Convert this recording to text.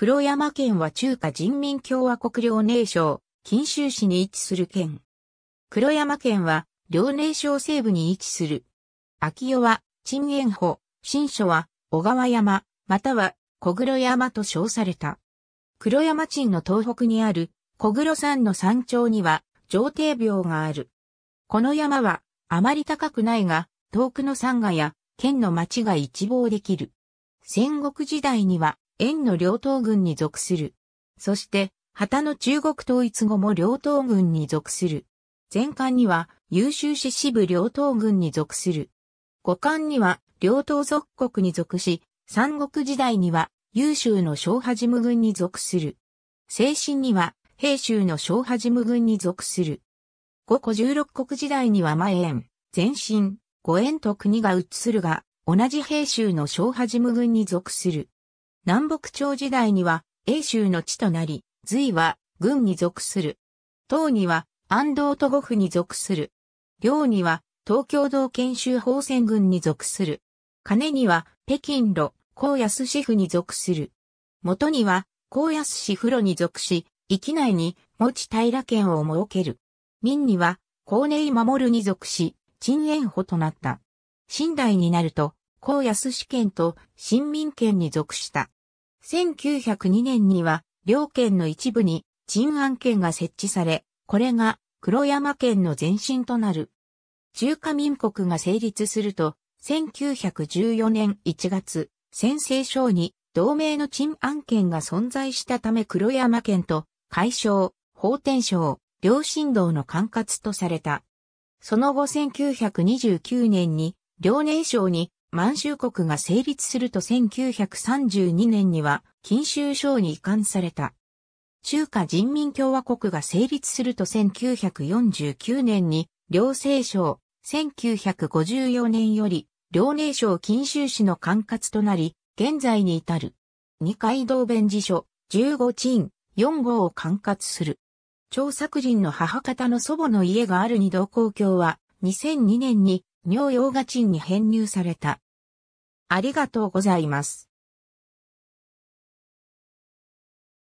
黒山県は中華人民共和国遼寧省、錦州市に位置する県。黒山県は、遼寧省西部に位置する。秋代は、陳炎保、新書は、小川山、または、小黒山と称された。黒山鎮の東北にある、小黒山の山頂には、上帝廟がある。この山は、あまり高くないが、遠くの山河や、県の町が一望できる。戦国時代には、円の両党軍に属する。そして、旗の中国統一後も両党軍に属する。前巻には優秀市支部両党軍に属する。五巻には両党属国に属し、三国時代には優秀の小はじむ軍に属する。精神には平州の小はじむ軍に属する。五個十六国時代には前縁、前進、五縁と国が移するが、同じ平州の小はじむ軍に属する。南北朝時代には、英州の地となり、隋は、軍に属する。唐には、安藤都護府に属する。領には、東京道研修法船軍に属する。金には、北京路、高安市府に属する。元には、高安市風呂に属し、域内に、持ち平県を設ける。民には、高寧守に属し、陳炎保となった。清代になると、高安市県と新民県に属した。1902年には、両県の一部に鎮安県が設置され、これが黒山県の前身となる。中華民国が成立すると、1914年1月、先制省に同盟の鎮安県が存在したため黒山県と海省、法天省、両新道の管轄とされた。その後1929年に、両寧省に満州国が成立すると1932年には金州省に移管された。中華人民共和国が成立すると1949年に両政省、1954年より両寧省金州市の管轄となり、現在に至る。二階堂弁事所、十五鎮、四号を管轄する。張作人の母方の祖母の家がある二道公共は、2002年に尿用がンに編入された。ありがとうございます。